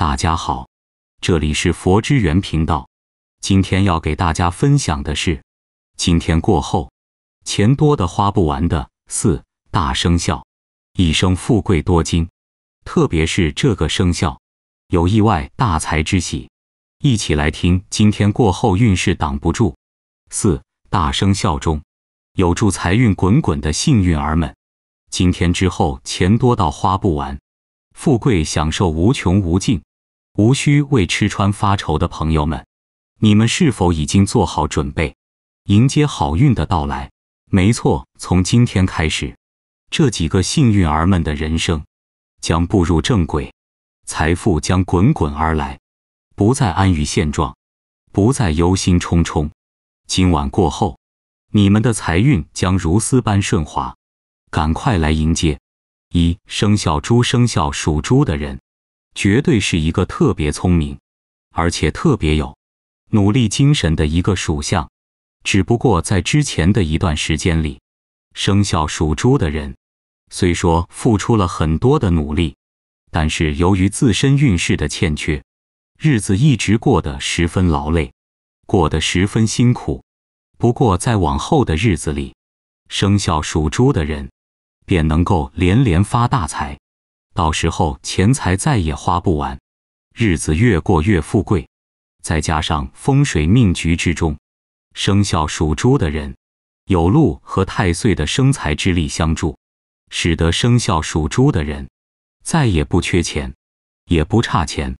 大家好，这里是佛之源频道。今天要给大家分享的是，今天过后，钱多的花不完的四大生肖，一生富贵多金，特别是这个生肖有意外大财之喜。一起来听今天过后运势挡不住，四大生肖中有助财运滚滚的幸运儿们，今天之后钱多到花不完，富贵享受无穷无尽。无需为吃穿发愁的朋友们，你们是否已经做好准备，迎接好运的到来？没错，从今天开始，这几个幸运儿们的人生将步入正轨，财富将滚滚而来，不再安于现状，不再忧心忡忡。今晚过后，你们的财运将如丝般顺滑，赶快来迎接！一生肖猪，生肖属猪的人。绝对是一个特别聪明，而且特别有努力精神的一个属相。只不过在之前的一段时间里，生肖属猪的人虽说付出了很多的努力，但是由于自身运势的欠缺，日子一直过得十分劳累，过得十分辛苦。不过在往后的日子里，生肖属猪的人便能够连连发大财。到时候钱财再也花不完，日子越过越富贵。再加上风水命局之中，生肖属猪的人有禄和太岁的生财之力相助，使得生肖属猪的人再也不缺钱，也不差钱，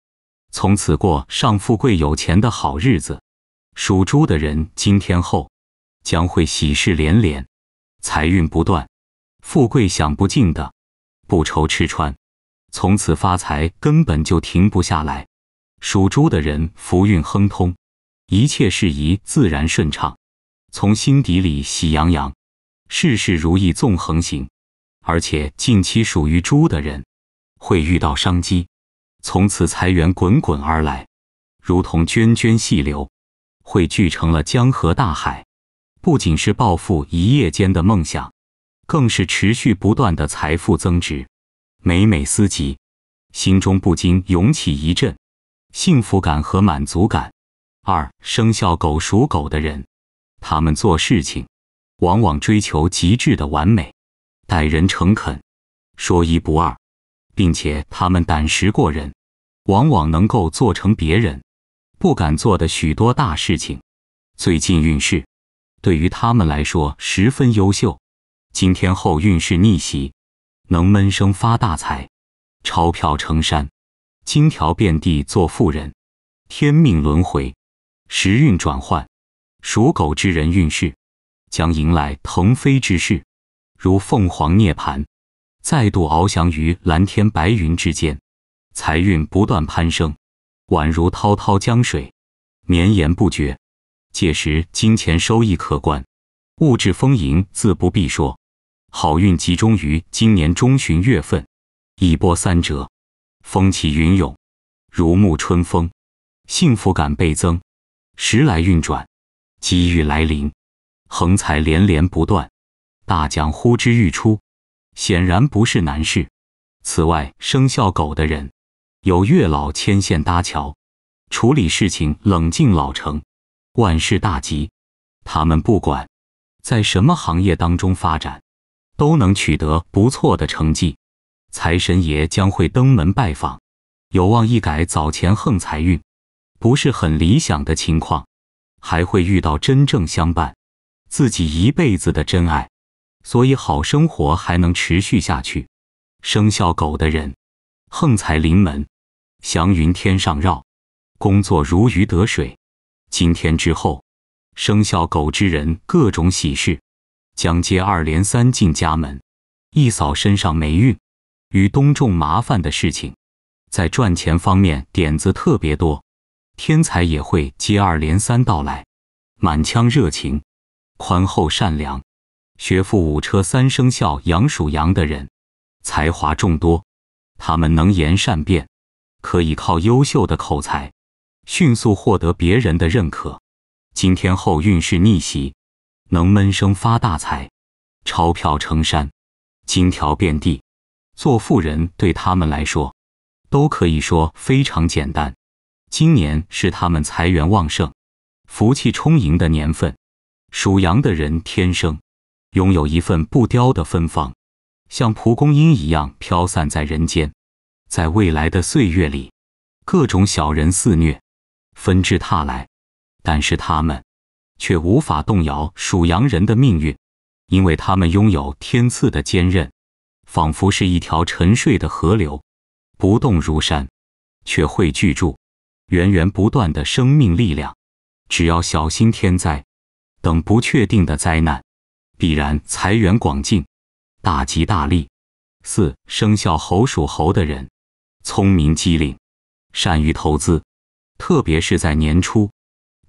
从此过上富贵有钱的好日子。属猪的人今天后将会喜事连连，财运不断，富贵享不尽的，不愁吃穿。从此发财根本就停不下来，属猪的人福运亨通，一切事宜自然顺畅，从心底里喜洋洋，事事如意纵横行。而且近期属于猪的人会遇到商机，从此财源滚滚而来，如同涓涓细流，汇聚成了江河大海。不仅是暴富一夜间的梦想，更是持续不断的财富增值。每每思及，心中不禁涌起一阵幸福感和满足感。二生肖狗属狗的人，他们做事情往往追求极致的完美，待人诚恳，说一不二，并且他们胆识过人，往往能够做成别人不敢做的许多大事情。最近运势对于他们来说十分优秀，今天后运势逆袭。能闷声发大财，钞票成山，金条遍地，做富人。天命轮回，时运转换，属狗之人运势将迎来腾飞之势，如凤凰涅槃，再度翱翔于蓝天白云之间，财运不断攀升，宛如滔滔江水，绵延不绝。届时金钱收益可观，物质丰盈，自不必说。好运集中于今年中旬月份，一波三折，风起云涌，如沐春风，幸福感倍增，时来运转，机遇来临，横财连连不断，大奖呼之欲出，显然不是难事。此外，生肖狗的人有月老牵线搭桥，处理事情冷静老成，万事大吉。他们不管在什么行业当中发展。都能取得不错的成绩，财神爷将会登门拜访，有望一改早前横财运不是很理想的情况，还会遇到真正相伴自己一辈子的真爱，所以好生活还能持续下去。生肖狗的人，横财临门，祥云天上绕，工作如鱼得水。今天之后，生肖狗之人各种喜事。将接二连三进家门，一扫身上霉运，与东众麻烦的事情，在赚钱方面点子特别多，天才也会接二连三到来，满腔热情，宽厚善良，学富五车。三生肖羊属羊的人，才华众多，他们能言善辩，可以靠优秀的口才，迅速获得别人的认可。今天后运势逆袭。能闷声发大财，钞票成山，金条遍地，做富人对他们来说，都可以说非常简单。今年是他们财源旺盛、福气充盈的年份。属羊的人天生拥有一份不凋的芬芳，像蒲公英一样飘散在人间。在未来的岁月里，各种小人肆虐，纷至沓来，但是他们。却无法动摇属羊人的命运，因为他们拥有天赐的坚韧，仿佛是一条沉睡的河流，不动如山，却汇聚住源源不断的生命力量。只要小心天灾等不确定的灾难，必然财源广进，大吉大利。四生肖猴属猴的人聪明机灵，善于投资，特别是在年初。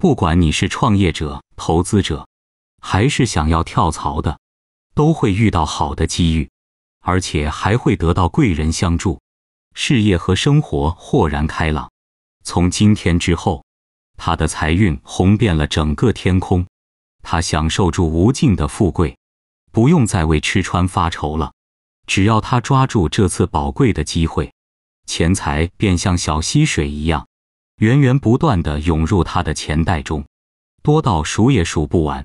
不管你是创业者、投资者，还是想要跳槽的，都会遇到好的机遇，而且还会得到贵人相助，事业和生活豁然开朗。从今天之后，他的财运红遍了整个天空，他享受住无尽的富贵，不用再为吃穿发愁了。只要他抓住这次宝贵的机会，钱财便像小溪水一样。源源不断的涌入他的钱袋中，多到数也数不完。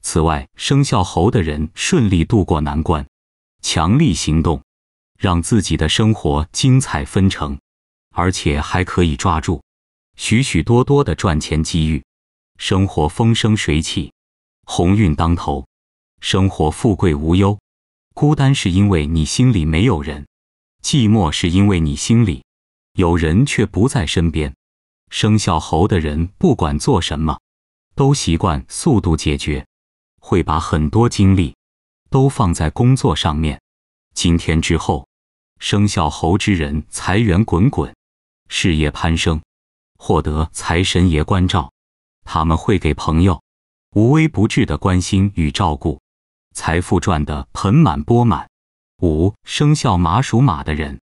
此外，生肖猴的人顺利度过难关，强力行动，让自己的生活精彩纷呈，而且还可以抓住许许多多的赚钱机遇，生活风生水起，鸿运当头，生活富贵无忧。孤单是因为你心里没有人，寂寞是因为你心里有人却不在身边。生肖猴的人不管做什么，都习惯速度解决，会把很多精力都放在工作上面。今天之后，生肖猴之人财源滚滚，事业攀升，获得财神爷关照。他们会给朋友无微不至的关心与照顾，财富赚得盆满钵满。五生肖马属马的人，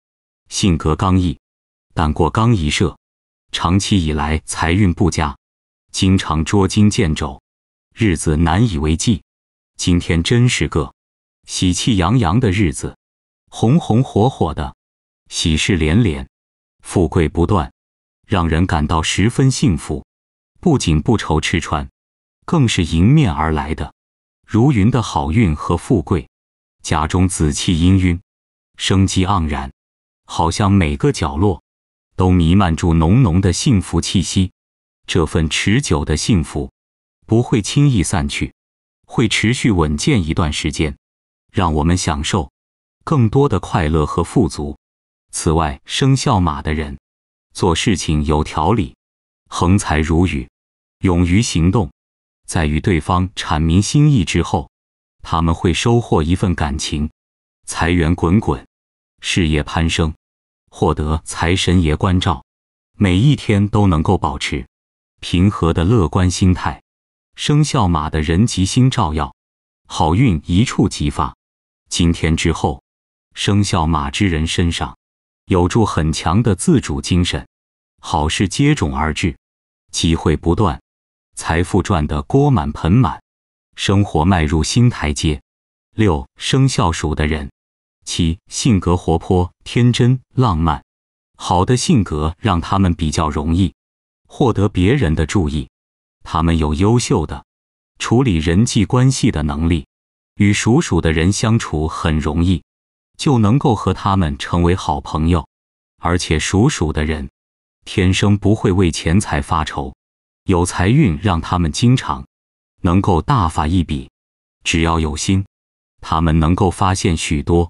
性格刚毅，但过刚一射。长期以来财运不佳，经常捉襟见肘，日子难以为继。今天真是个喜气洋洋的日子，红红火火的，喜事连连，富贵不断，让人感到十分幸福。不仅不愁吃穿，更是迎面而来的如云的好运和富贵。家中紫气氤氲，生机盎然，好像每个角落。都弥漫住浓浓的幸福气息，这份持久的幸福不会轻易散去，会持续稳健一段时间，让我们享受更多的快乐和富足。此外，生肖马的人做事情有条理，横财如雨，勇于行动，在与对方阐明心意之后，他们会收获一份感情，财源滚滚，事业攀升。获得财神爷关照，每一天都能够保持平和的乐观心态。生肖马的人吉星照耀，好运一触即发。今天之后，生肖马之人身上有助很强的自主精神，好事接踵而至，机会不断，财富赚得锅满盆满，生活迈入新台阶。六生肖鼠的人。七性格活泼、天真、浪漫，好的性格让他们比较容易获得别人的注意。他们有优秀的处理人际关系的能力，与属鼠的人相处很容易，就能够和他们成为好朋友。而且属鼠的人天生不会为钱财发愁，有财运让他们经常能够大发一笔。只要有心，他们能够发现许多。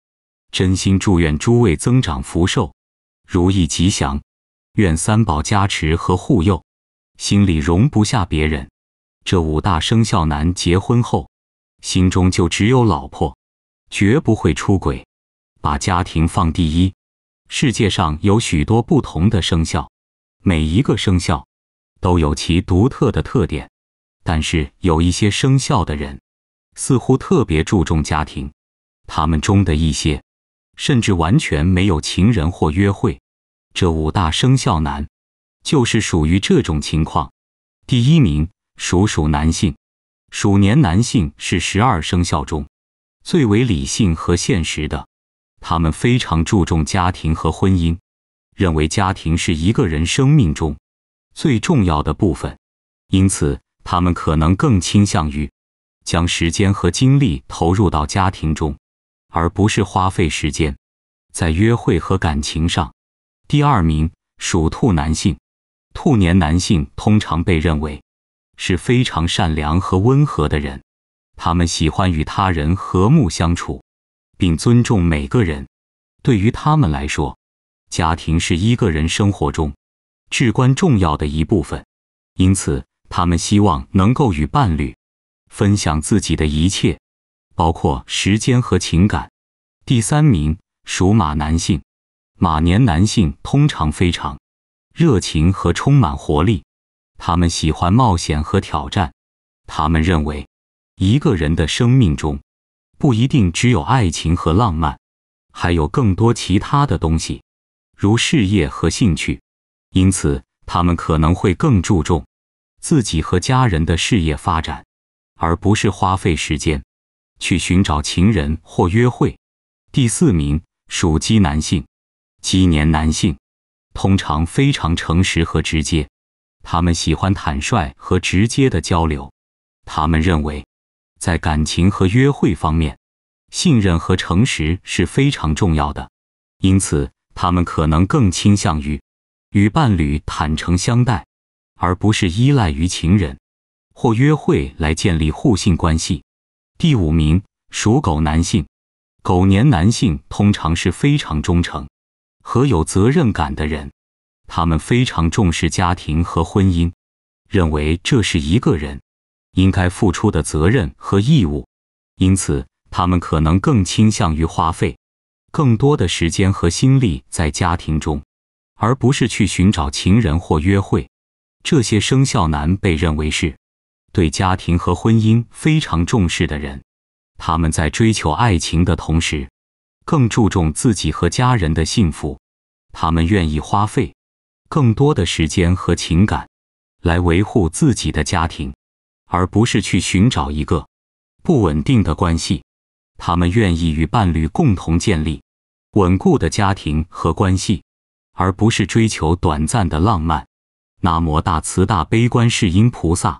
真心祝愿诸位增长福寿，如意吉祥，愿三宝加持和护佑。心里容不下别人，这五大生肖男结婚后，心中就只有老婆，绝不会出轨，把家庭放第一。世界上有许多不同的生肖，每一个生肖都有其独特的特点，但是有一些生肖的人，似乎特别注重家庭，他们中的一些。甚至完全没有情人或约会，这五大生肖男就是属于这种情况。第一名属鼠男性，鼠年男性是十二生肖中最为理性和现实的，他们非常注重家庭和婚姻，认为家庭是一个人生命中最重要的部分，因此他们可能更倾向于将时间和精力投入到家庭中。而不是花费时间，在约会和感情上。第二名属兔男性，兔年男性通常被认为是非常善良和温和的人。他们喜欢与他人和睦相处，并尊重每个人。对于他们来说，家庭是一个人生活中至关重要的一部分。因此，他们希望能够与伴侣分享自己的一切。包括时间和情感。第三名属马男性，马年男性通常非常热情和充满活力。他们喜欢冒险和挑战。他们认为，一个人的生命中不一定只有爱情和浪漫，还有更多其他的东西，如事业和兴趣。因此，他们可能会更注重自己和家人的事业发展，而不是花费时间。去寻找情人或约会。第四名属鸡男性，鸡年男性通常非常诚实和直接，他们喜欢坦率和直接的交流。他们认为，在感情和约会方面，信任和诚实是非常重要的，因此他们可能更倾向于与伴侣坦诚相待，而不是依赖于情人或约会来建立互信关系。第五名属狗男性，狗年男性通常是非常忠诚和有责任感的人，他们非常重视家庭和婚姻，认为这是一个人应该付出的责任和义务。因此，他们可能更倾向于花费更多的时间和心力在家庭中，而不是去寻找情人或约会。这些生肖男被认为是。对家庭和婚姻非常重视的人，他们在追求爱情的同时，更注重自己和家人的幸福。他们愿意花费更多的时间和情感来维护自己的家庭，而不是去寻找一个不稳定的关系。他们愿意与伴侣共同建立稳固的家庭和关系，而不是追求短暂的浪漫。那么大慈大悲观世音菩萨。